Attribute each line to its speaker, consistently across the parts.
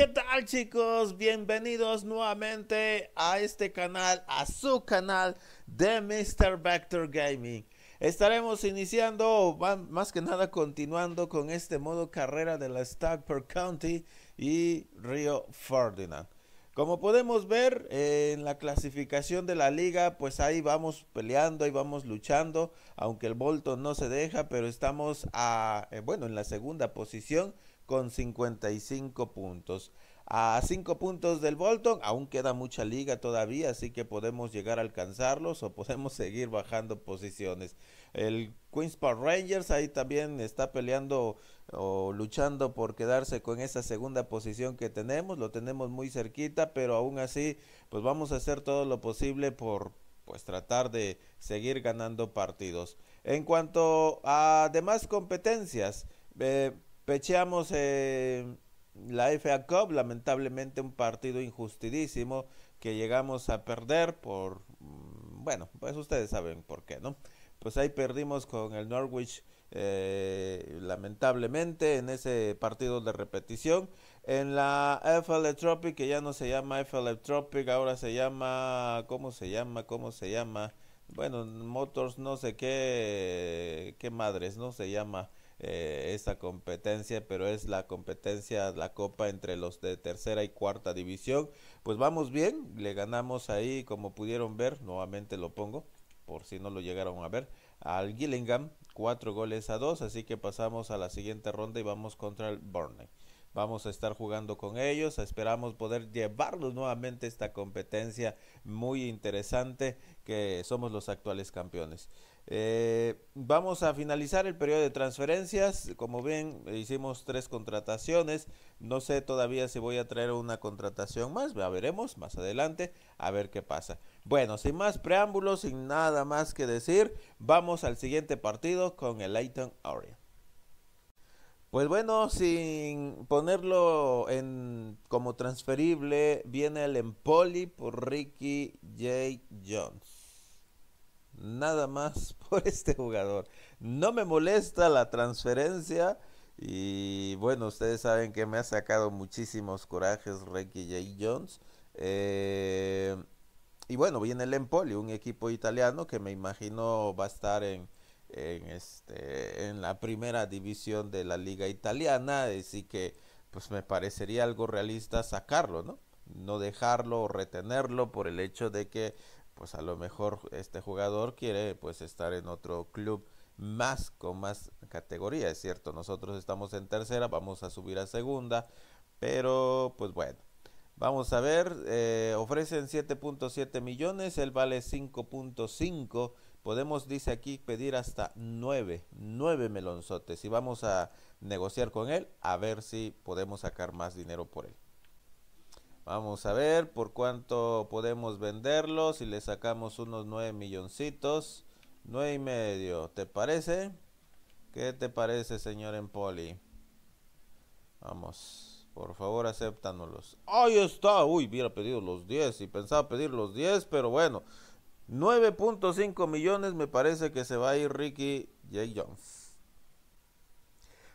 Speaker 1: ¿Qué tal chicos? Bienvenidos nuevamente a este canal, a su canal de Mr. Vector Gaming. Estaremos iniciando, más que nada continuando con este modo carrera de la Stagper County y Río Ferdinand. Como podemos ver eh, en la clasificación de la liga, pues ahí vamos peleando, ahí vamos luchando, aunque el Bolton no se deja, pero estamos a, eh, bueno, en la segunda posición con 55 puntos. A 5 puntos del Bolton, aún queda mucha liga todavía, así que podemos llegar a alcanzarlos o podemos seguir bajando posiciones. El Queens Park Rangers ahí también está peleando o luchando por quedarse con esa segunda posición que tenemos, lo tenemos muy cerquita, pero aún así pues vamos a hacer todo lo posible por pues tratar de seguir ganando partidos. En cuanto a demás competencias, eh, Pecheamos eh, la FA Cup, lamentablemente un partido injustidísimo que llegamos a perder por, mm, bueno, pues ustedes saben por qué, ¿no? Pues ahí perdimos con el Norwich, eh, lamentablemente, en ese partido de repetición. En la FL Tropic, que ya no se llama FL Tropic, ahora se llama, ¿cómo se llama? ¿Cómo se llama? Bueno, Motors no sé qué, qué madres, ¿no? Se llama eh, competencia, pero es la competencia, la copa entre los de tercera y cuarta división. Pues vamos bien, le ganamos ahí, como pudieron ver, nuevamente lo pongo, por si no lo llegaron a ver, al Gillingham, cuatro goles a dos, así que pasamos a la siguiente ronda y vamos contra el Burnley. Vamos a estar jugando con ellos, esperamos poder llevarlos nuevamente esta competencia muy interesante que somos los actuales campeones. Eh, vamos a finalizar el periodo de transferencias. Como ven, hicimos tres contrataciones. No sé todavía si voy a traer una contratación más. veremos más adelante a ver qué pasa. Bueno, sin más preámbulos, sin nada más que decir, vamos al siguiente partido con el Ayton Orient. Pues bueno, sin ponerlo en, como transferible, viene el Empoli por Ricky J. Jones nada más por este jugador. No me molesta la transferencia. Y bueno, ustedes saben que me ha sacado muchísimos corajes Ricky J. Jones. Eh, y bueno, viene el Empoli, un equipo italiano que me imagino va a estar en, en, este, en la primera división de la liga italiana. Así que pues me parecería algo realista sacarlo, ¿no? No dejarlo o retenerlo por el hecho de que pues a lo mejor este jugador quiere pues estar en otro club más con más categoría, es cierto, nosotros estamos en tercera, vamos a subir a segunda, pero pues bueno, vamos a ver, eh, ofrecen 7.7 millones, él vale 5.5, podemos, dice aquí, pedir hasta 9, 9 melonzotes y vamos a negociar con él a ver si podemos sacar más dinero por él. Vamos a ver por cuánto podemos venderlos Si le sacamos unos 9 milloncitos. 9 y medio. ¿Te parece? ¿Qué te parece, señor Empoli? Vamos. Por favor, acéptanos. Ahí está. Uy, hubiera pedido los 10. Y pensaba pedir los 10, pero bueno. 9.5 millones me parece que se va a ir Ricky J. Jones.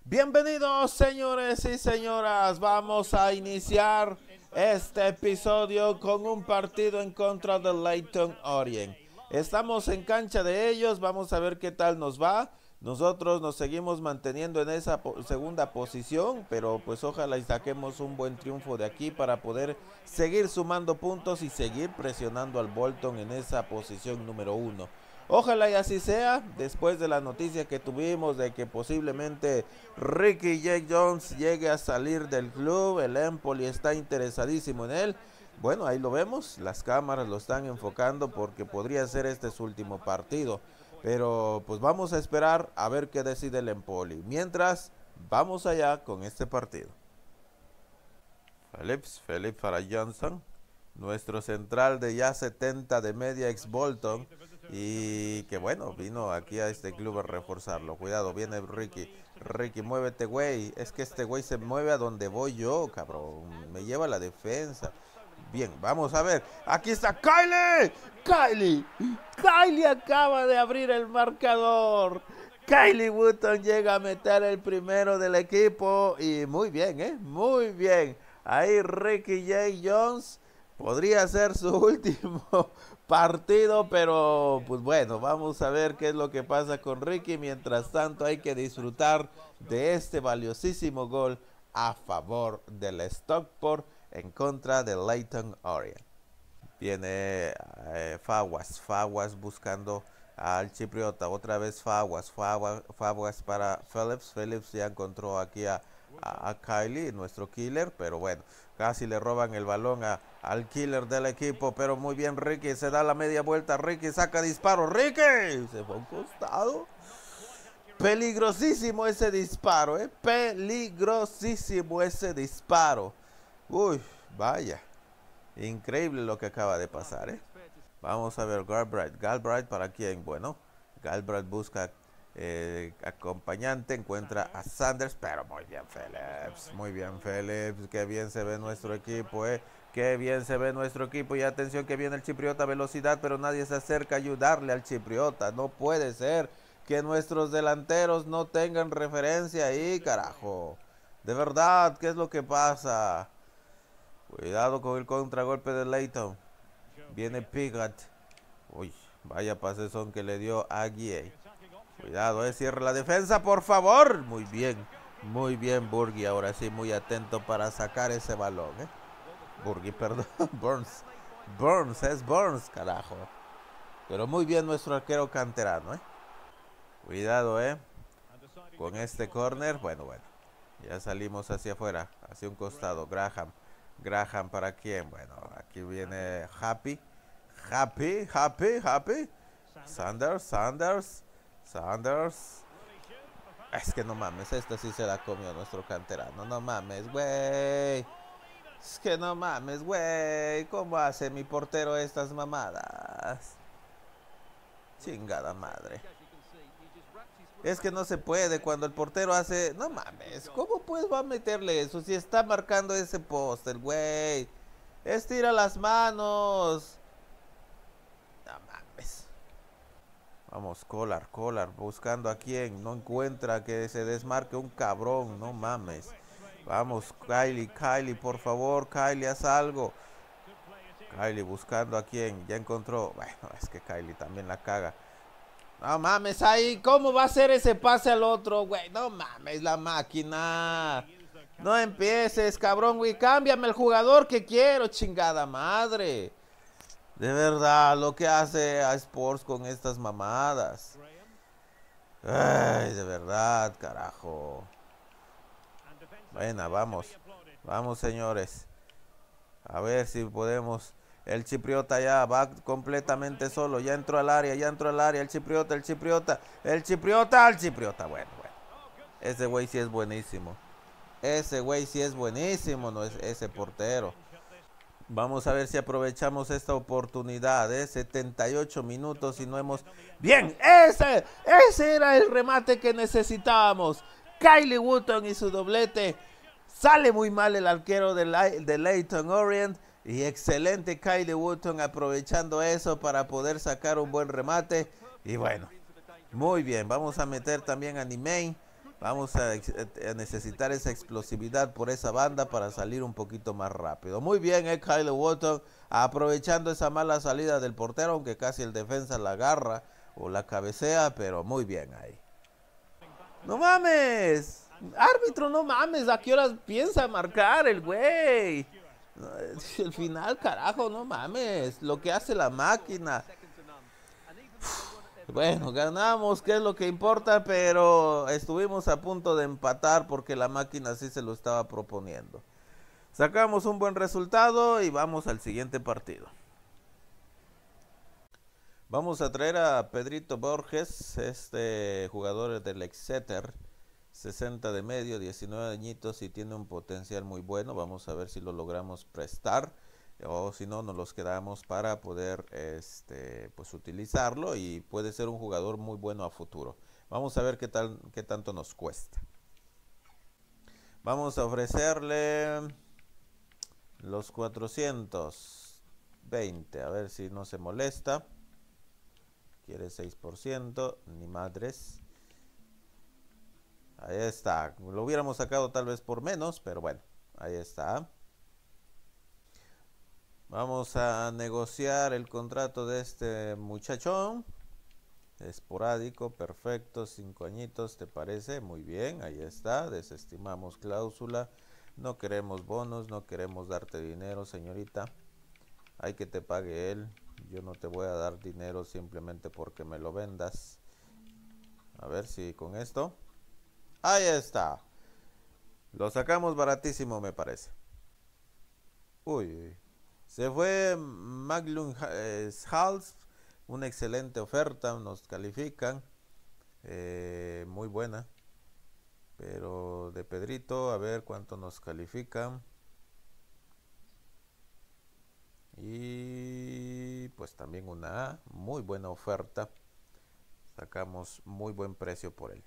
Speaker 1: Bienvenidos, señores y señoras. Vamos a iniciar este episodio con un partido en contra de Leighton Orient. Estamos en cancha de ellos, vamos a ver qué tal nos va. Nosotros nos seguimos manteniendo en esa segunda posición, pero pues ojalá y saquemos un buen triunfo de aquí para poder seguir sumando puntos y seguir presionando al Bolton en esa posición número uno. Ojalá y así sea, después de la noticia que tuvimos de que posiblemente Ricky Jake Jones llegue a salir del club, el Empoli está interesadísimo en él. Bueno, ahí lo vemos, las cámaras lo están enfocando porque podría ser este su último partido. Pero pues vamos a esperar a ver qué decide el Empoli. Mientras, vamos allá con este partido. Phillips, Felipe para Johnson, nuestro central de ya 70 de media ex Bolton y que bueno, vino aquí a este club a reforzarlo. Cuidado, viene Ricky. Ricky, muévete, güey. Es que este güey se mueve a donde voy yo, cabrón. Me lleva la defensa. Bien, vamos a ver. Aquí está Kylie. Kylie. Kylie acaba de abrir el marcador. Kylie Woodton llega a meter el primero del equipo. Y muy bien, ¿eh? Muy bien. Ahí Ricky J. Jones podría ser su último partido, pero pues bueno, vamos a ver qué es lo que pasa con Ricky. Mientras tanto hay que disfrutar de este valiosísimo gol a favor del Stockport en contra de Leighton Orient. Viene eh, Faguas, Faguas buscando al chipriota, otra vez Faguas, Faguas, Faguas para Phillips, Phillips ya encontró aquí a a, Kylie, nuestro killer, pero bueno, casi le roban el balón al killer del equipo, pero muy bien Ricky, se da la media vuelta, Ricky saca disparo, Ricky se fue a un costado. Peligrosísimo ese disparo, ¿eh? Peligrosísimo ese disparo. Uy, vaya. Increíble lo que acaba de pasar, ¿eh? Vamos a ver Galbraith. Galbraith para quién? Bueno, Galbraith busca eh, acompañante encuentra a Sanders, pero muy bien Phillips, muy bien Phillips, qué bien se ve nuestro equipo, eh. bien se ve nuestro equipo y atención que viene el chipriota, velocidad, pero nadie se acerca a ayudarle al chipriota, no puede ser que nuestros delanteros no tengan referencia ahí, carajo, de verdad, ¿qué es lo que pasa? Cuidado con el contragolpe de Layton viene Pigat uy, vaya son que le dio a Cuidado, eh, cierra la defensa, por favor. Muy bien, muy bien Burgi. Ahora sí, muy atento para sacar ese balón. Eh. Burgi, perdón, Burns. Burns, es Burns, carajo. Pero muy bien nuestro arquero canterano, eh. Cuidado, eh. Con este corner, bueno, bueno. Ya salimos hacia afuera, hacia un costado. Graham. Graham para quién? Bueno, aquí viene Happy. Happy, Happy, Happy. Sanders, Sanders. Sanders. Es que no mames, esto sí se la comió nuestro canterano. No mames, güey. Es que no mames, güey. ¿Cómo hace mi portero estas mamadas? Chingada madre. Es que no se puede cuando el portero hace... No mames, ¿cómo pues va a meterle eso si está marcando ese poste güey? Estira las manos. Vamos, Collar, Collar, buscando a quien. No encuentra que se desmarque un cabrón, no mames. Vamos, Kylie, Kylie, por favor, Kylie, haz algo. Kylie buscando a quien. Ya encontró. Bueno, es que Kylie también la caga. No mames, ahí, ¿cómo va a ser ese pase al otro, güey? No mames, la máquina. No empieces, cabrón, güey. Cámbiame el jugador que quiero, chingada madre. De verdad, lo que hace a Sports con estas mamadas. Ay, de verdad, carajo. Bueno, vamos. Vamos, señores. A ver si podemos. El chipriota ya va completamente solo. Ya entró al área, ya entró al área. El chipriota, el chipriota, el chipriota, el chipriota. Bueno, bueno. Ese güey sí es buenísimo. Ese güey sí es buenísimo, no es ese portero. Vamos a ver si aprovechamos esta oportunidad. 78 ¿eh? minutos y no hemos... Bien, ese, ese era el remate que necesitábamos. Kylie Wooten y su doblete. Sale muy mal el arquero de, de Leighton Orient. Y excelente Kylie Wooten aprovechando eso para poder sacar un buen remate. Y bueno, muy bien. Vamos a meter también a Nimei. Vamos a, eh, eh, necesitar esa explosividad por esa banda para salir un poquito más rápido. Muy bien, eh, Kyle Walton aprovechando esa mala salida del portero, aunque casi el defensa la agarra o la cabecea, pero muy bien ahí. ¡No mames! Árbitro, no mames, ¿a qué horas piensa marcar el güey? El final, carajo, no mames, lo que hace la máquina. Bueno, ganamos, que es lo que importa, pero estuvimos a punto de empatar porque la máquina sí se lo estaba proponiendo. Sacamos un buen resultado y vamos al siguiente partido. Vamos a traer a Pedrito Borges, este jugador del Exeter, 60 de medio, 19 añitos y tiene un potencial muy bueno. Vamos a ver si lo logramos prestar o si no nos los quedamos para poder este, pues utilizarlo y puede ser un jugador muy bueno a futuro. Vamos a ver qué, tal, qué tanto nos cuesta. Vamos a ofrecerle los 420. A ver si no se molesta. Quiere 6%. Ni madres. Ahí está. Lo hubiéramos sacado tal vez por menos, pero bueno. Ahí está. Vamos a negociar el contrato de este muchachón. Esporádico, perfecto, cinco añitos, ¿te parece? Muy bien, ahí está. Desestimamos cláusula. No queremos bonos, no queremos darte dinero, señorita. Hay que te pague él. Yo no te voy a dar dinero simplemente porque me lo vendas. A ver si con esto. Ahí está. Lo sacamos baratísimo, me parece. Uy, uy. Se fue Maglun Hals, una excelente oferta, nos califican, eh, muy buena. Pero de Pedrito, a ver cuánto nos califican. Y pues también una muy buena oferta. Sacamos muy buen precio por él.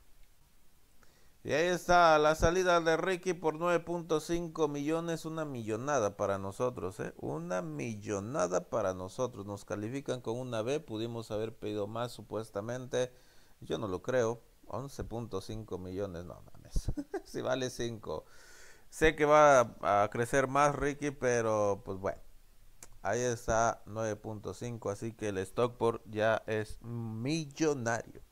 Speaker 1: Y ahí está la salida de Ricky por 9.5 millones, una millonada para nosotros, ¿eh? una millonada para nosotros. Nos califican con una B, pudimos haber pedido más supuestamente, yo no lo creo, 11.5 millones, no mames, si vale 5. Sé que va a, crecer más Ricky, pero pues bueno, ahí está 9.5, así que el stock por ya es millonario.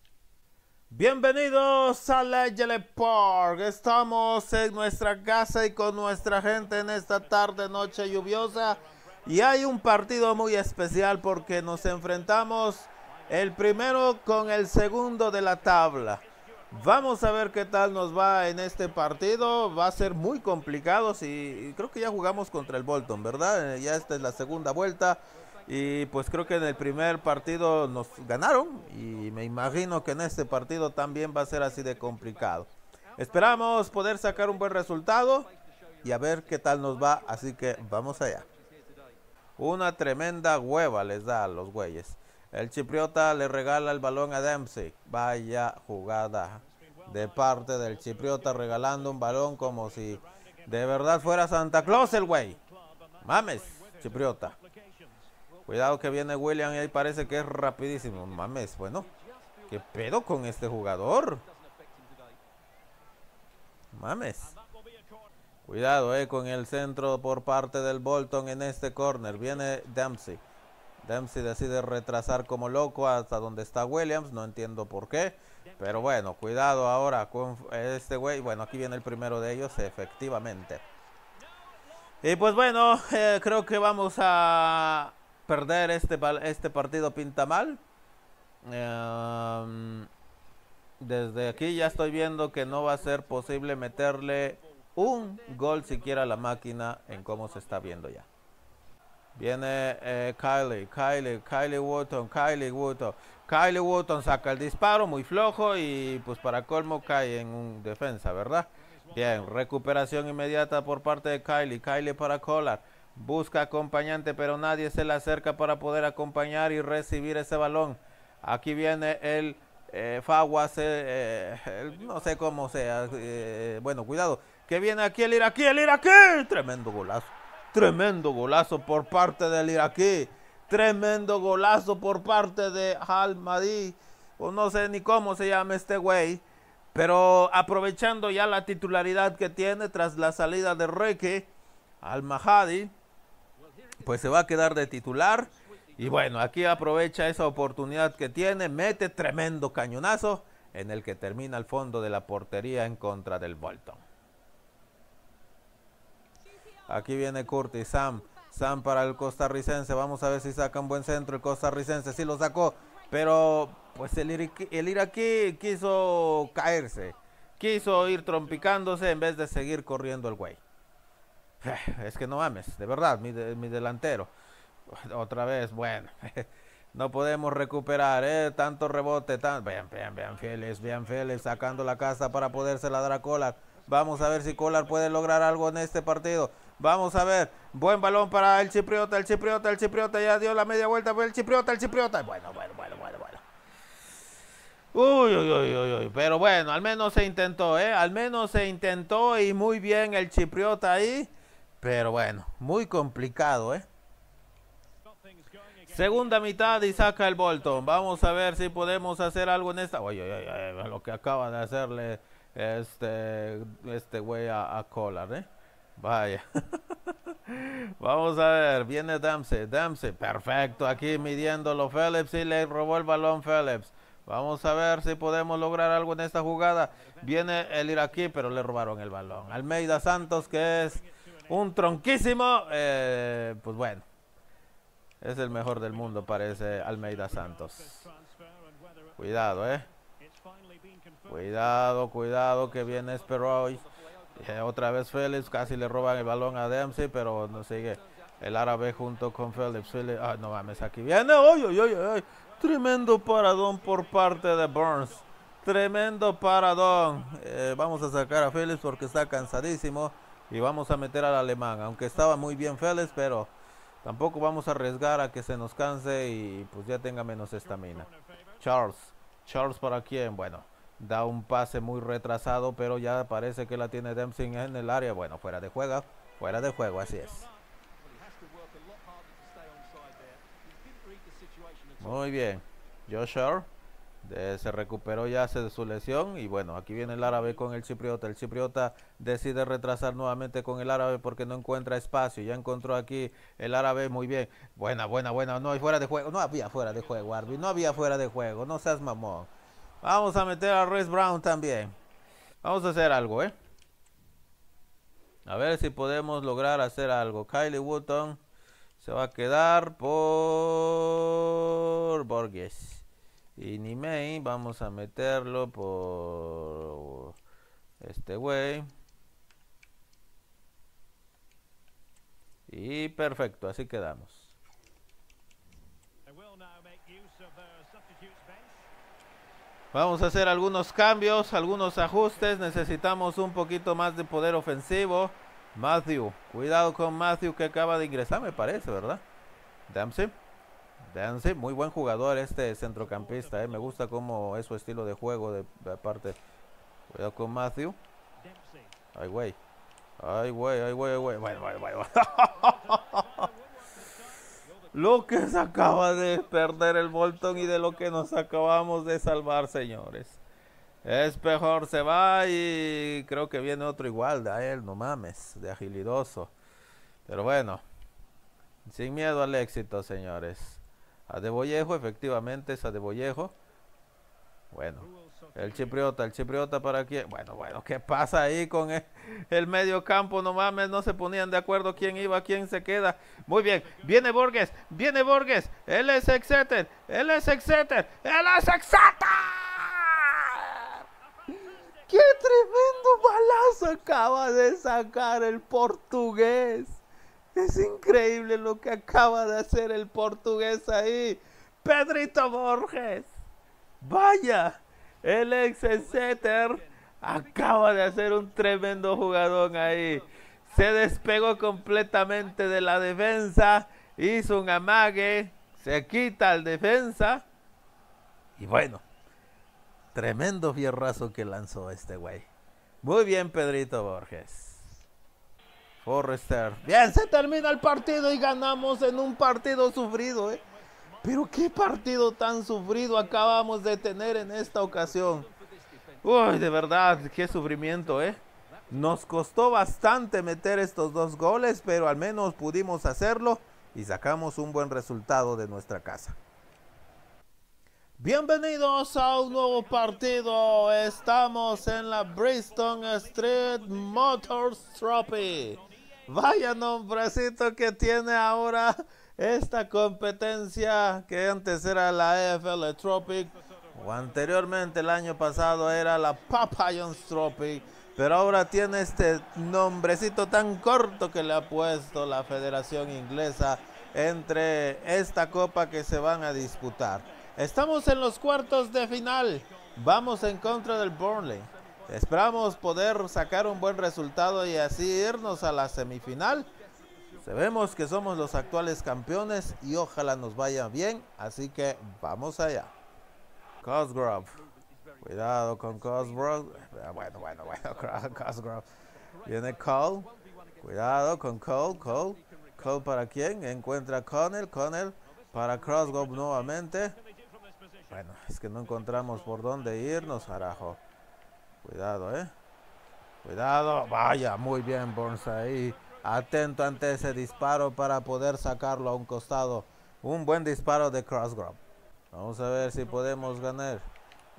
Speaker 1: Bienvenidos a Legele Park. Estamos en nuestra casa y con nuestra gente en esta tarde, noche lluviosa. Y hay un partido muy especial porque nos enfrentamos el primero con el segundo de la tabla. Vamos a ver qué tal nos va en este partido. Va a ser muy complicado. Si, creo que ya jugamos contra el Bolton, ¿verdad? Eh, ya esta es la segunda vuelta. Y pues creo que en el primer partido nos ganaron y me imagino que en este partido también va a ser así de complicado. Esperamos poder sacar un buen resultado y a ver qué tal nos va, así que vamos allá. Una tremenda hueva les da a los güeyes. El chipriota le regala el balón a Dempsey. Vaya jugada de parte del chipriota regalando un balón como si de verdad fuera Santa Claus el güey. Mames, chipriota. Cuidado que viene William y ahí parece que es rapidísimo. Mames, bueno. ¿Qué pedo con este jugador? Mames. Cuidado eh, con el centro por parte del Bolton en este corner. Viene Dempsey. Dempsey decide retrasar como loco hasta donde está Williams. No entiendo por qué. Pero bueno, cuidado ahora con este güey. Bueno, aquí viene el primero de ellos, efectivamente. Y pues bueno, eh, creo que vamos a perder este, este partido pinta mal. Em, desde aquí ya estoy viendo que no va a ser posible meterle un gol siquiera a la máquina en cómo se está viendo ya. Viene eh, Kylie, Kylie, Kylie Wotton, Kylie Wotton. Kylie Wotton saca el disparo muy flojo y pues para colmo cae en un defensa, ¿verdad? Bien, recuperación inmediata por parte de Kylie, Kylie para Collar. Busca acompañante, pero nadie se le acerca para poder acompañar y recibir ese balón. Aquí viene el eh, eh, eh no sé cómo sea. Eh, bueno, cuidado. Que viene aquí el iraquí, el iraquí. Tremendo golazo. Tremendo golazo por parte del iraquí. Tremendo golazo por parte de Almadí. O no sé ni cómo se llama este güey. Pero aprovechando ya la titularidad que tiene tras la salida de Reque al Mahadi pues se va a quedar de titular. Y bueno, aquí aprovecha esa oportunidad que tiene, mete tremendo cañonazo en el que termina al fondo de la portería en contra del Bolton. Aquí viene Curtis, Sam. Sam para el costarricense. Vamos a ver si saca un buen centro el costarricense. Sí lo sacó, pero pues el, ir el iraquí quiso caerse. Quiso ir trompicándose en vez de seguir corriendo el güey. Es que no mames, de verdad, mi, mi delantero. Otra vez, bueno, no podemos recuperar, ¿eh? Tanto rebote, tan... Vean, vean, vean Félix, vean Félix sacando la casa para poderse dar a Collar. Vamos a ver si Collar puede lograr algo en este partido. Vamos a ver. Buen balón para el Chipriota, el Chipriota, el Chipriota. Ya dio la media vuelta. El Chipriota, el Chipriota. Bueno, bueno, bueno, bueno, bueno. Uy, uy, uy, uy, uy. Pero bueno, al menos se intentó, ¿eh? Al menos se intentó y muy bien el Chipriota ahí. Pero bueno, muy complicado, ¿eh? Segunda mitad y saca el Bolton. Vamos a ver si podemos hacer algo en esta. Oye, oye, oye lo que acaba de hacerle este este güey a, a Collar, ¿eh? Vaya. Vamos a ver, viene Dempsey, Dempsey, perfecto, aquí midiéndolo Phillips y le robó el balón Phillips. Vamos a ver si podemos lograr algo en esta jugada. Viene el iraquí, pero le robaron el balón. Almeida Santos, que es un tronquísimo. Eh, pues bueno, es el mejor del mundo, parece Almeida Santos. Cuidado, eh. Cuidado, cuidado, que viene Esperoy. Eh, otra vez Félix casi le roban el balón a Dempsey, pero no sigue el árabe junto con Phillips. ah, no mames, aquí viene. ¡Ay, Tremendo paradón por parte de Burns. Tremendo paradón. Eh, vamos a sacar a Phillips porque está cansadísimo y vamos a meter al alemán. Aunque estaba muy bien Félix, pero tampoco vamos a arriesgar a que se nos canse y pues ya tenga menos estamina. Charles, Charles para quien Bueno, da un pase muy retrasado, pero ya parece que la tiene Dempsey en el área. Bueno, fuera de juego, fuera de juego, así es. Muy bien, Joshua. Eh, se recuperó ya de su lesión y bueno, aquí viene el árabe con el chipriota. El chipriota decide retrasar nuevamente con el árabe porque no encuentra espacio. Ya encontró aquí el árabe muy bien. Buena, buena, buena. No hay fuera de juego. No había fuera de juego, Arby. No había fuera de juego. No seas mamón. Vamos a meter a Rhys Brown también. Vamos a hacer algo, ¿eh? A ver si podemos lograr hacer algo. Kylie Wooton se va a quedar por Borges. Y ni Nimei, vamos a meterlo por este güey. Y perfecto, así quedamos. Vamos a hacer algunos cambios, algunos ajustes. Necesitamos un poquito más de poder ofensivo. Matthew, cuidado con Matthew que acaba de ingresar, me parece, ¿verdad? Dempsey muy buen jugador este centrocampista, eh. me gusta cómo es su estilo de juego de, parte. Cuidado con Matthew. Ay, güey. Ay, güey, ay, güey, güey. Bueno, bueno, bueno. lo que se acaba de perder el Bolton y de lo que nos acabamos de salvar, señores. Es mejor, se va y creo que viene otro igual de él, no mames, de agilidoso. Pero bueno, sin miedo al éxito, señores. A de Bollejo, efectivamente, es a de Bollejo. Bueno, el chipriota, el chipriota para quién. Bueno, bueno, ¿qué pasa ahí con el, medio campo? No mames, no se ponían de acuerdo quién iba, quién se queda. Muy bien, viene Borges, viene Borges. Él es Exeter, él es Exeter, él es Exeter. ¡Qué tremendo balazo acaba de sacar el portugués! Es increíble lo que acaba de hacer el portugués ahí. Pedrito Borges. Vaya, el ex Exeter acaba de hacer un tremendo jugadón ahí. Se despegó completamente de la defensa. Hizo un amague. Se quita al defensa. Y bueno, tremendo fierrazo que lanzó este güey. Muy bien, Pedrito Borges. Forrester. Bien, se termina el partido y ganamos en un partido sufrido, ¿eh? Pero qué partido tan sufrido acabamos de tener en esta ocasión. Uy, de verdad, qué sufrimiento, ¿eh? Nos costó bastante meter estos dos goles, pero al menos pudimos hacerlo y sacamos un buen resultado de nuestra casa. Bienvenidos a un nuevo partido. Estamos en la Bristol Street Motors Trophy. Vaya nombrecito que tiene ahora esta competencia que antes era la EFL Tropic o anteriormente el año pasado era la Papayons Tropic, pero ahora tiene este nombrecito tan corto que le ha puesto la Federación Inglesa entre esta copa que se van a disputar. Estamos en los cuartos de final. Vamos en contra del Burnley. Esperamos poder sacar un buen resultado y así irnos a la semifinal. Sabemos que somos los actuales campeones y ojalá nos vaya bien, así que vamos allá. Cosgrove. Cuidado con Cosgrove. Ah, bueno, bueno, bueno, Cosgrove. Viene Cole. Cuidado con Cole, Cole. Cole para quién? Encuentra Connell, Connell para Cosgrove nuevamente. Bueno, es que no encontramos por dónde irnos, Arajo. Cuidado, ¿eh? Cuidado. Vaya, muy bien Burns ahí. Atento ante ese disparo para poder sacarlo a un costado. Un buen disparo de cross Vamos a ver si podemos ganar.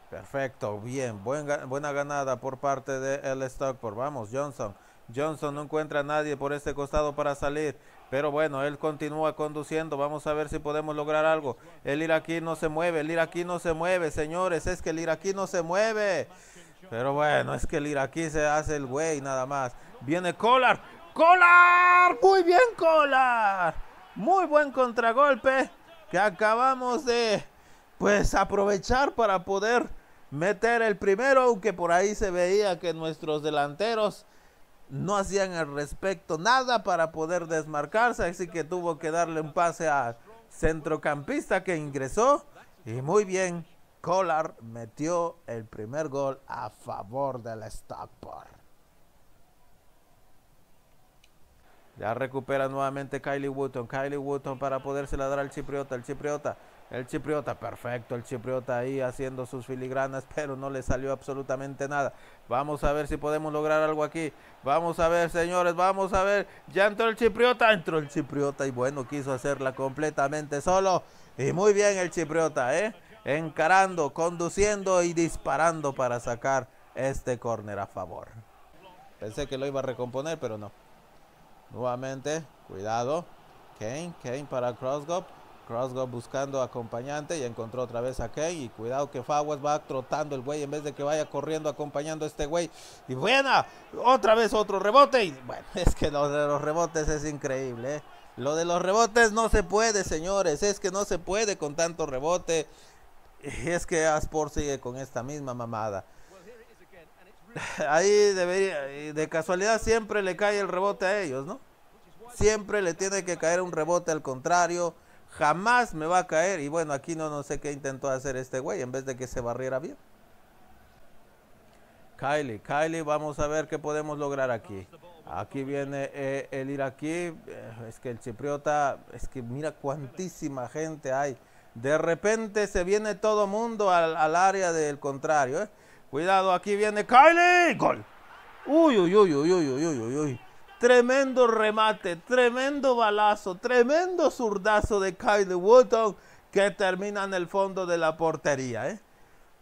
Speaker 1: Perfecto, bien. buena ganada por parte de el Stockport. Vamos, Johnson. Johnson no encuentra a nadie por este costado para salir. Pero bueno, él continúa conduciendo. Vamos a ver si podemos lograr algo. El iraquí no se mueve, el iraquí no se mueve, señores. Es que el iraquí no se mueve. Pero bueno, es que el iraquí se hace el güey nada más. Viene Collar. ¡Collar! Muy bien, Collar. Muy buen contragolpe que acabamos de, pues, aprovechar para poder meter el primero, aunque por ahí se veía que nuestros delanteros no hacían al respecto nada para poder desmarcarse, así que tuvo que darle un pase al centrocampista que ingresó y muy bien Collar metió el primer gol a favor del Stockport. Ya recupera nuevamente Kylie Wooton. Kylie Wooton para poderse dar al chipriota. El chipriota. El chipriota, perfecto. El chipriota ahí haciendo sus filigranas, pero no le salió absolutamente nada. Vamos a ver si podemos lograr algo aquí. Vamos a ver, señores, vamos a ver. Ya entró el chipriota, entró el chipriota y bueno, quiso hacerla completamente solo. Y muy bien el chipriota, ¿eh? encarando, conduciendo y disparando para sacar este córner a favor. Pensé que lo iba a recomponer, pero no. Nuevamente, cuidado. Kane, Kane para Crossgop. Crossgop buscando acompañante y encontró otra vez a Kane. Y cuidado que Fawes va trotando el güey en vez de que vaya corriendo acompañando a este güey. Y buena, otra vez otro rebote. Y bueno, es que lo de los rebotes es increíble. ¿eh? Lo de los rebotes no se puede, señores. Es que no se puede con tanto rebote. Y es que Aspor sigue con esta misma mamada. Ahí debería, de casualidad siempre le cae el rebote a ellos, ¿no? Siempre le tiene que caer un rebote al contrario. Jamás me va a caer. Y bueno, aquí no, no sé qué intentó hacer este güey en vez de que se barriera bien. Kylie, Kylie, vamos a ver qué podemos lograr aquí. Aquí viene eh, el iraquí. aquí. Eh, es que el chipriota, es que mira cuantísima gente hay. De repente se viene todo mundo al, área del contrario. ¿eh? Cuidado, aquí viene Kylie. Gol. Uy, uy, uy, uy, uy, uy, Tremendo remate, tremendo balazo, tremendo zurdazo de Kylie Wooten. que termina en el fondo de la portería. ¿eh?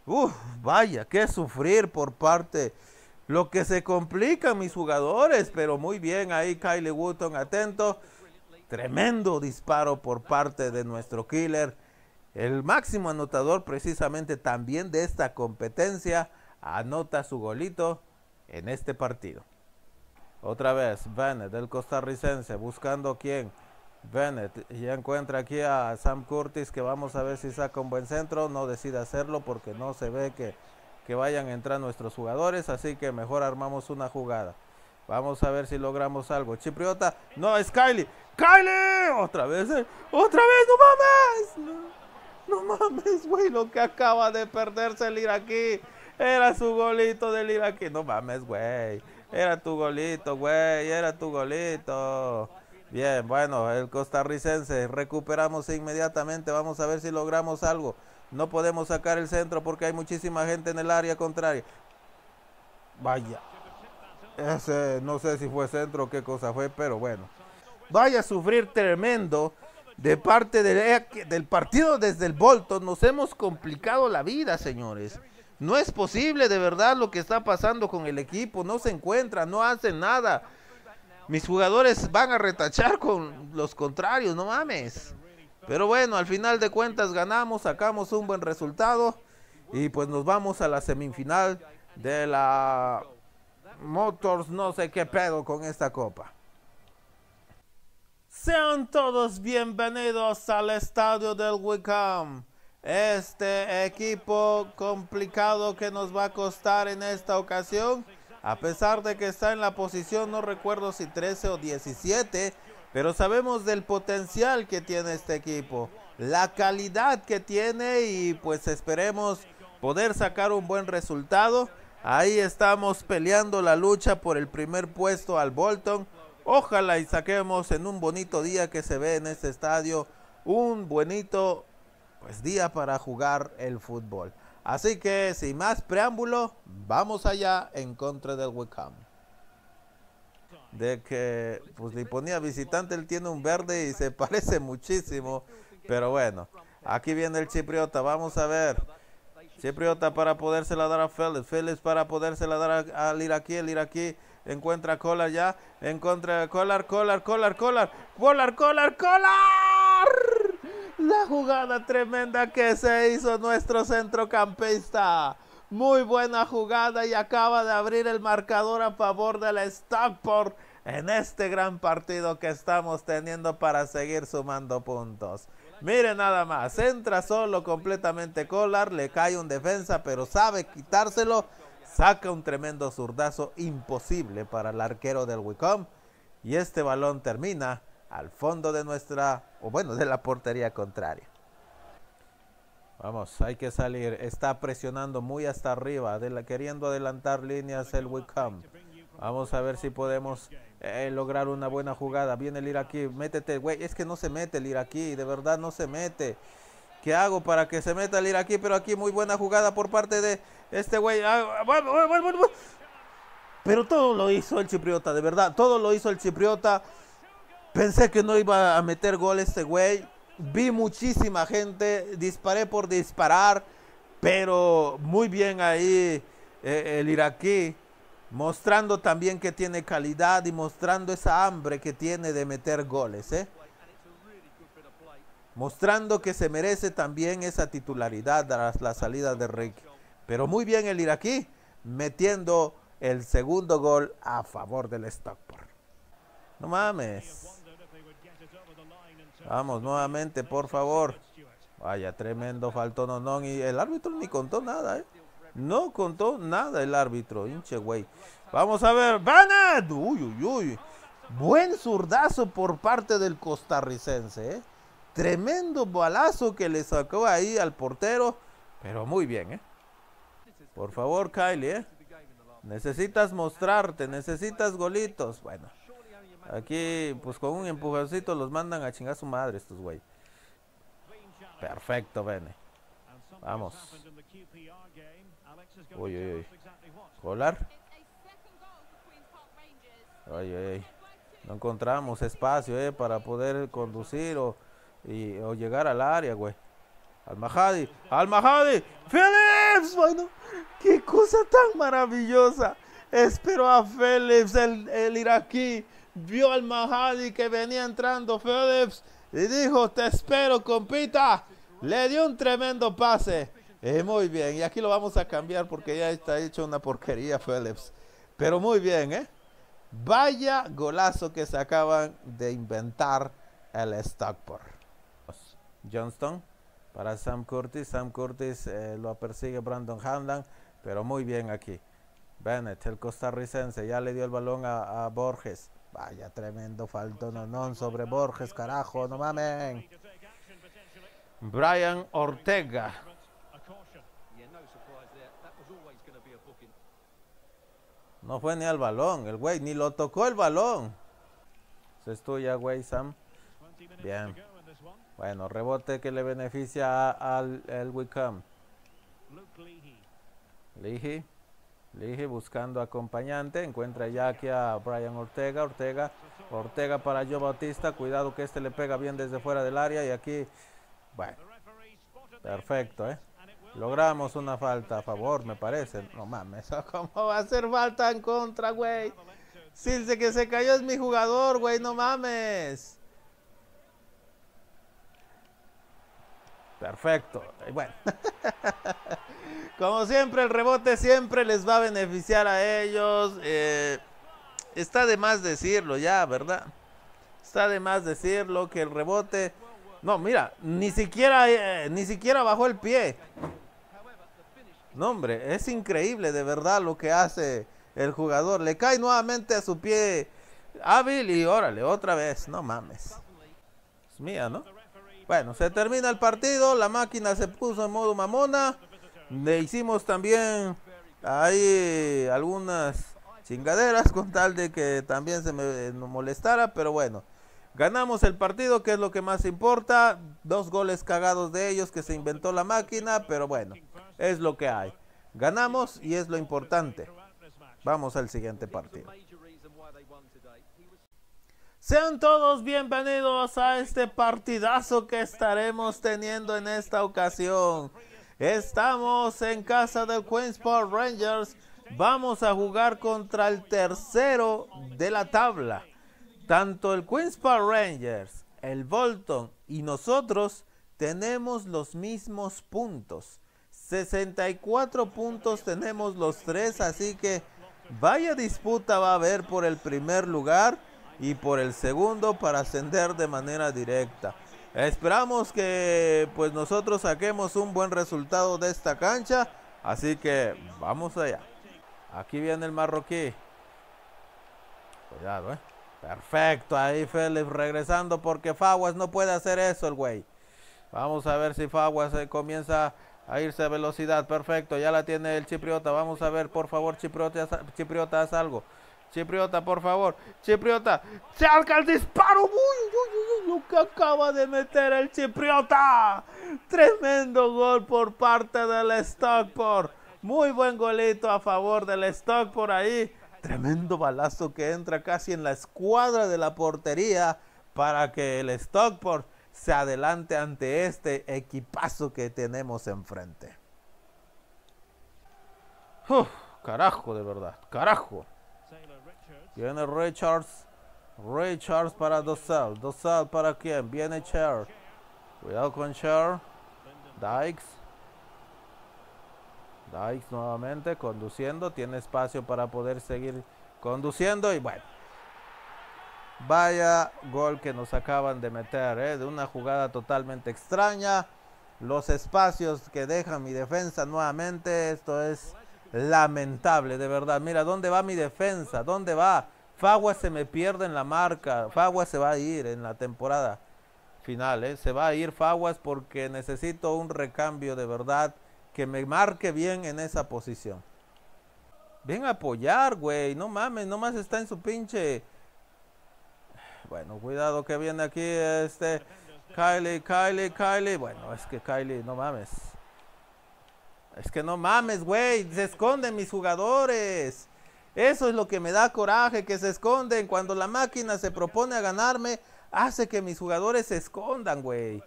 Speaker 1: Uf, vaya, qué sufrir por parte. Lo que se complica, mis jugadores, pero muy bien ahí Kylie Wooten. atento. Tremendo disparo por parte de nuestro killer. El máximo anotador precisamente también de esta competencia anota su golito en este partido. Otra vez Bennett, del costarricense, buscando quién. Bennett ya encuentra aquí a Sam Curtis que vamos a ver si saca un buen centro. No decide hacerlo porque no se ve que, que vayan a entrar nuestros jugadores. Así que mejor armamos una jugada. Vamos a ver si logramos algo. Chipriota. No, es Kylie. ¡Kylie! Otra vez. Eh, otra vez, no mames. No. No mames, güey, lo que acaba de perderse el iraquí. Era su golito del iraquí. No mames, güey. Era tu golito, güey. Era tu golito. Bien, bueno, el costarricense. Recuperamos inmediatamente. Vamos a ver si logramos algo. No podemos sacar el centro porque hay muchísima gente en el área contraria. Vaya. Ese, no sé si fue centro o qué cosa fue, pero bueno. Vaya a sufrir tremendo de parte del, del partido desde el Bolton, nos hemos complicado la vida, señores. No es posible de verdad lo que está pasando con el equipo, no se encuentra, no hacen nada. Mis jugadores van a retachar con los contrarios, no mames. Pero bueno, al final de cuentas ganamos, sacamos un buen resultado y pues nos vamos a la semifinal de la Motors, no sé qué pedo con esta copa. Sean todos bienvenidos al estadio del Wicam Este equipo complicado que nos va a costar en esta ocasión, a pesar de que está en la posición, no recuerdo si 13 o 17, pero sabemos del potencial que tiene este equipo, la calidad que tiene y pues esperemos poder sacar un buen resultado. Ahí estamos peleando la lucha por el primer puesto al Bolton Ojalá y saquemos en un bonito día que se ve en este estadio, un bonito pues, día para jugar el fútbol. Así que sin más preámbulo, vamos allá en contra del Wickham. De que pues le ponía visitante, él tiene un verde y se parece muchísimo. Pero bueno, aquí viene el chipriota, vamos a ver. Cipriota para podérsela dar a Félix. Félix para podérsela dar a, al iraquí. El iraquí encuentra a Collar ya. Encuentra Collar, Collar, Collar, Collar. Collar, Collar, Collar. La jugada tremenda que se hizo nuestro centrocampista. Muy buena jugada y acaba de abrir el marcador a favor del Stockport en este gran partido que estamos teniendo para seguir sumando puntos. Mire nada más, entra solo completamente Collar, le cae un defensa, pero sabe quitárselo. Saca un tremendo zurdazo imposible para el arquero del Wicom. Y este balón termina al fondo de nuestra, o bueno, de la portería contraria. Vamos, hay que salir. Está presionando muy hasta arriba, queriendo adelantar líneas el Wicom. Vamos a ver si podemos eh, lograr una buena jugada. Viene el iraquí. Métete, güey. Es que no se mete el iraquí. De verdad no se mete. ¿Qué hago para que se meta el iraquí? Pero aquí muy buena jugada por parte de este güey. Ah, ah, ah, pero todo lo hizo el chipriota. De verdad, todo lo hizo el chipriota. Pensé que no iba a meter gol este güey. Vi muchísima gente. Disparé por disparar. Pero muy bien ahí eh, el iraquí mostrando también que tiene calidad y mostrando esa hambre que tiene de meter goles. ¿eh? Mostrando que se merece también esa titularidad tras la salida de Rick. Pero muy bien el iraquí, metiendo el segundo gol a favor del Stockport. No mames. Vamos nuevamente, por favor. Vaya, tremendo faltón, no, y el árbitro ni contó nada, ¿eh? No contó nada el árbitro, hinche güey. Vamos a ver, Banat. Uy, uy, uy. Buen zurdazo por parte del costarricense. ¿eh? Tremendo balazo que le sacó ahí al portero. Pero muy bien, ¿eh? Por favor, Kylie, ¿eh? Necesitas mostrarte, necesitas golitos. Bueno, aquí pues con un empujoncito los mandan a chingar su madre estos güey.
Speaker 2: Perfecto,
Speaker 1: Bene. Vamos. Uy, Colar. Ay, No encontramos espacio, eh, para poder conducir o, llegar al área, güey. Al Mahadi, al Mahadi, Phillips, bueno, qué cosa tan maravillosa. Espero a Phillips, el, iraquí, vio al Mahadi que venía entrando Phillips y dijo, te espero, compita. Le dio un tremendo pase. Eh, muy bien, y aquí lo vamos a cambiar porque ya está hecho una porquería, Phillips. Pero muy bien, ¿eh? Vaya golazo que se acaban de inventar el Stockport. Johnston para Sam Curtis. Sam Curtis eh, lo persigue Brandon Hanlan, pero muy bien aquí. Bennett, el costarricense, ya le dio el balón a, Borges. Vaya tremendo nonón sobre Borges, carajo, no mamen. Brian Ortega No fue ni al balón, el güey, ni lo tocó el balón. Eso pues es tuya, güey, Sam. Bien. Bueno, rebote que le beneficia al, el Wickham. Lihi, Leahy buscando acompañante. Encuentra ya aquí a Brian Ortega. Ortega. Ortega para Joe Bautista. Cuidado que este le pega bien desde fuera del área. Y aquí. Bueno. Perfecto, ¿eh? Logramos una falta a favor, me parece. No mames, ¿cómo va a ser falta en contra, güey? Si que se cayó es mi jugador, güey, no mames. Perfecto. Bueno. Como siempre, el rebote siempre les va a beneficiar a ellos. Eh, está de más decirlo ya, ¿verdad? Está de más decirlo que el rebote... No, mira, ni siquiera, eh, ni siquiera bajó el pie. No, hombre, es increíble de verdad lo que hace el jugador. Le cae nuevamente a su pie hábil y órale, otra vez. No mames. Es mía, ¿no? Bueno, se termina el partido. La máquina se puso en modo mamona. Le hicimos también ahí algunas chingaderas con tal de que también se me molestara. Pero bueno, ganamos el partido, que es lo que más importa. Dos goles cagados de ellos que se inventó la máquina. Pero bueno. Es lo que hay. Ganamos y es lo importante. Vamos al siguiente partido. Sean todos bienvenidos a este partidazo que estaremos teniendo en esta ocasión. Estamos en casa del Queens Park Rangers. Vamos a jugar contra el tercero de la tabla. Tanto el Queens Park Rangers, el Bolton y nosotros tenemos los mismos puntos. 64 puntos tenemos los tres, así que vaya disputa va a haber por el primer lugar y por el segundo para ascender de manera directa. Esperamos que pues nosotros saquemos un buen resultado de esta cancha, así que vamos allá. Aquí viene el marroquí. Cuidado, eh. Perfecto, ahí Félix regresando porque Faguas no puede hacer eso el güey. Vamos a ver si Faguas eh, comienza a irse a velocidad. Perfecto, ya la tiene el Chipriota. Vamos a ver, por favor, Chipriota, Chipriota haz algo. Chipriota, por favor. Chipriota, charca el disparo. Uy, uy, uy, lo que acaba de meter el Chipriota. Tremendo gol por parte del Stockport. Muy buen golito a favor del Stockport ahí. Tremendo balazo que entra casi en la escuadra de la portería para que el Stockport se adelante ante este equipazo que tenemos enfrente. Uf, carajo, de verdad, carajo. Viene Richards. Richards para dosal, dosal para quién? Viene Cher. Cuidado con Cher. Dykes. Dykes nuevamente conduciendo. Tiene espacio para poder seguir conduciendo. Y bueno, Vaya gol que nos acaban de meter, ¿eh? de una jugada totalmente extraña. Los espacios que deja mi defensa nuevamente, esto es lamentable, de verdad. Mira, ¿dónde va mi defensa? ¿Dónde va? Fagua se me pierde en la marca. Fagua se va a ir en la temporada final. ¿eh? Se va a ir Faguas porque necesito un recambio de verdad que me marque bien en esa posición. Ven a apoyar, güey. No mames, nomás está en su pinche bueno, cuidado que viene aquí este Kylie, Kylie, Kylie. Bueno, es que Kylie, no mames. Es que no mames, güey. Se esconden mis jugadores. Eso es lo que me da coraje, que se esconden. Cuando la máquina se propone a ganarme, hace que mis jugadores se escondan, güey.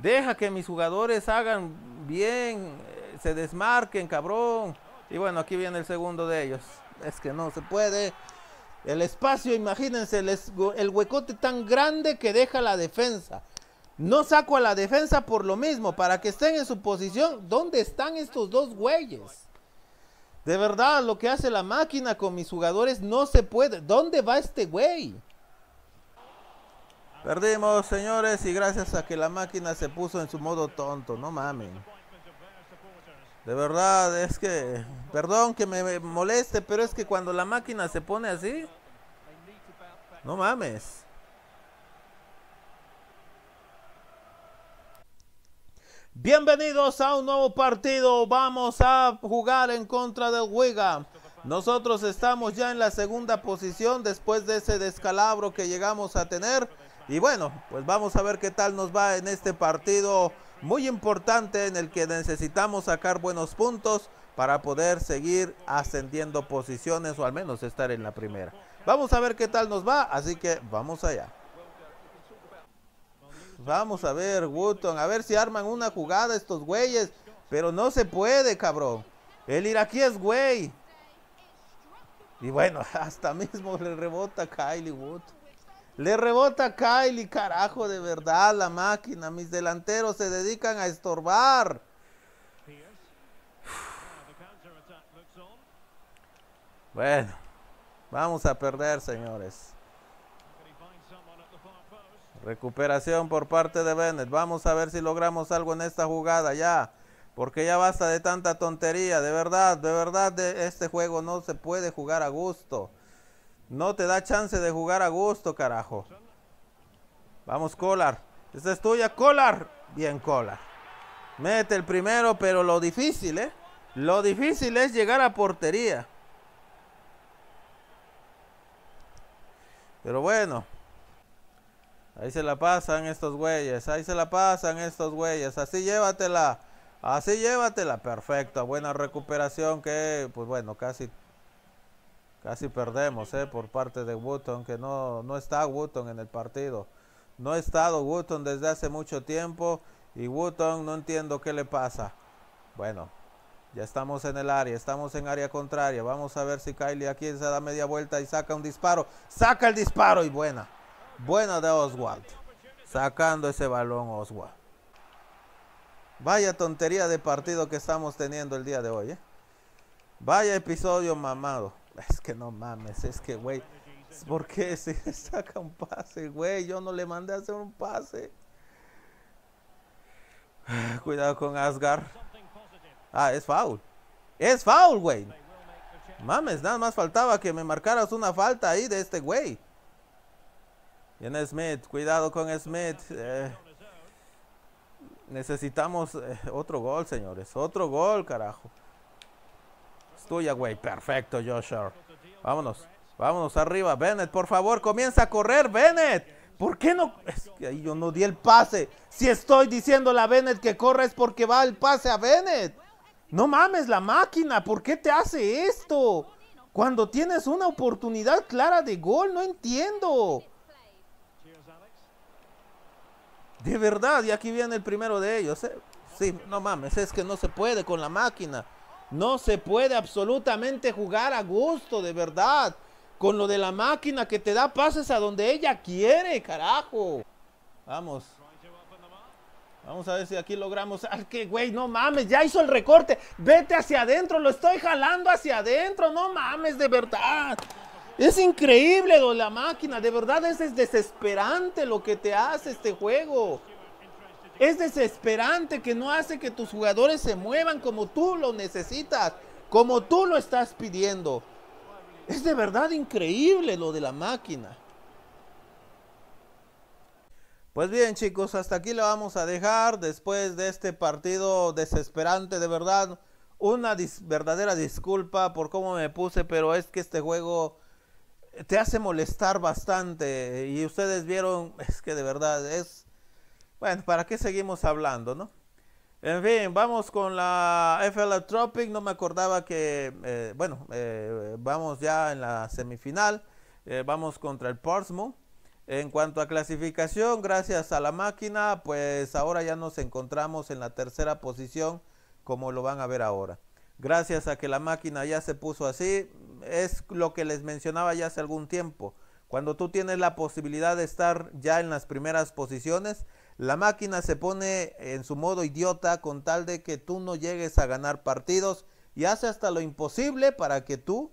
Speaker 1: Deja que mis jugadores hagan bien, eh, se desmarquen, cabrón. Y bueno, aquí viene el segundo de ellos. Es que no se puede. El espacio, imagínense, el, huecote tan grande que deja la defensa. No saco a la defensa por lo mismo, para que estén en su posición. ¿Dónde están estos dos güeyes? De verdad, lo que hace la máquina con mis jugadores no se puede. ¿Dónde va este güey? Perdimos, señores, y gracias a que la máquina se puso en su modo tonto, no mamen. De verdad, es que, perdón que me moleste, pero es que cuando la máquina se pone así, no mames. Bienvenidos a un nuevo partido. Vamos a jugar en contra del Wiga. Nosotros estamos ya en la segunda posición después de ese descalabro que llegamos a tener. Y bueno, pues vamos a ver qué tal nos va en este partido muy importante en el que necesitamos sacar buenos puntos para poder seguir ascendiendo posiciones o al menos estar en la primera. Vamos a ver qué tal nos va, así que vamos allá. Vamos a ver, Wooton, a ver si arman una jugada estos güeyes, pero no se puede, cabrón. El iraquí es güey. Y bueno, hasta mismo le rebota Kylie Wood. Le rebota Kylie, carajo, de verdad, la máquina. Mis delanteros se dedican a estorbar. Bueno, vamos a perder, señores. Recuperación por parte de Bennett. Vamos a ver si logramos algo en esta jugada ya. Porque ya basta de tanta tontería. De verdad, de verdad, de este juego no se puede jugar a gusto. No te da chance de jugar a gusto, carajo. Vamos, Collar. Esta es tuya, Collar. Bien, Collar. Mete el primero, pero lo difícil, ¿eh? Lo difícil es llegar a portería. Pero bueno. Ahí se la pasan estos güeyes. Ahí se la pasan estos güeyes. Así llévatela. Así llévatela. Perfecto. Buena recuperación que, pues bueno, casi Casi perdemos eh, por parte de Wooton que no, está Wooton en el partido. No ha estado Wooton desde hace mucho tiempo y Wooton no entiendo qué le pasa. Bueno, ya estamos en el área, estamos en área contraria. Vamos a ver si Kylie aquí se da media vuelta y saca un disparo. Saca el disparo y buena. Buena de Oswald. Sacando ese balón Oswald. Vaya tontería de partido que estamos teniendo el día de hoy. Eh. Vaya episodio mamado. Es que no mames, es que, güey, ¿por qué se saca un pase, güey? Yo no le mandé a hacer un pase. Cuidado con Asgar. Ah, es foul. Es foul, güey. Mames, nada más faltaba que me marcaras una falta ahí de este güey. Viene Smith, cuidado con Smith. Eh. necesitamos eh, otro gol, señores. Otro gol, carajo tuya, güey. Perfecto, Joshua. Vámonos. Vámonos arriba, Bennett. Por favor, comienza a correr, Bennett. ¿Por qué no? Es que ahí yo no di el pase. Si estoy diciéndole a Bennett que corra es porque va el pase a Bennett. No mames, la máquina. ¿Por qué te hace esto? Cuando tienes una oportunidad clara de gol, no entiendo. De verdad, y aquí viene el primero de ellos. ¿eh? Sí, no mames, es que no se puede con la máquina. No se puede absolutamente jugar a gusto, de verdad. Con lo de la máquina que te da pases a donde ella quiere, carajo. Vamos. Vamos a ver si aquí logramos. ¡Ay, ah, qué güey! No mames, ya hizo el recorte. Vete hacia adentro, lo estoy jalando hacia adentro. No mames, de verdad. Es increíble lo de la máquina. De verdad, es desesperante lo que te hace este juego. Es desesperante que no hace que tus jugadores se muevan como tú lo necesitas, como tú lo estás pidiendo. Es de verdad increíble lo de la máquina. Pues bien chicos, hasta aquí lo vamos a dejar después de este partido desesperante, de verdad. Una verdadera disculpa por cómo me puse, pero es que este juego te hace molestar bastante. Y ustedes vieron, es que de verdad es bueno, ¿para qué seguimos hablando, no? En fin, vamos con la FL Tropic. No me acordaba que, eh, bueno, eh, vamos ya en la semifinal. Eh, vamos contra el Portsmouth. En cuanto a clasificación, gracias a la máquina, pues ahora ya nos encontramos en la tercera posición, como lo van a ver ahora. Gracias a que la máquina ya se puso así, es lo que les mencionaba ya hace algún tiempo. Cuando tú tienes la posibilidad de estar ya en las primeras posiciones, la máquina se pone en su modo idiota con tal de que tú no llegues a ganar partidos y hace hasta lo imposible para que tú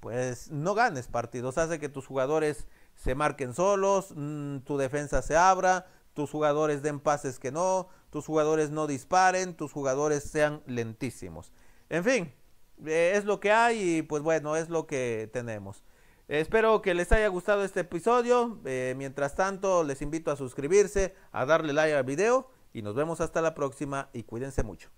Speaker 1: pues no ganes partidos. Hace que tus jugadores se marquen solos, mm, tu defensa se abra, tus jugadores den pases que no, tus jugadores no disparen, tus jugadores sean lentísimos. En fin, eh, es lo que hay y pues bueno, es lo que tenemos. Espero que les haya gustado este episodio. Eh, mientras tanto, les invito a suscribirse, a darle like al video y nos vemos hasta la próxima y cuídense mucho.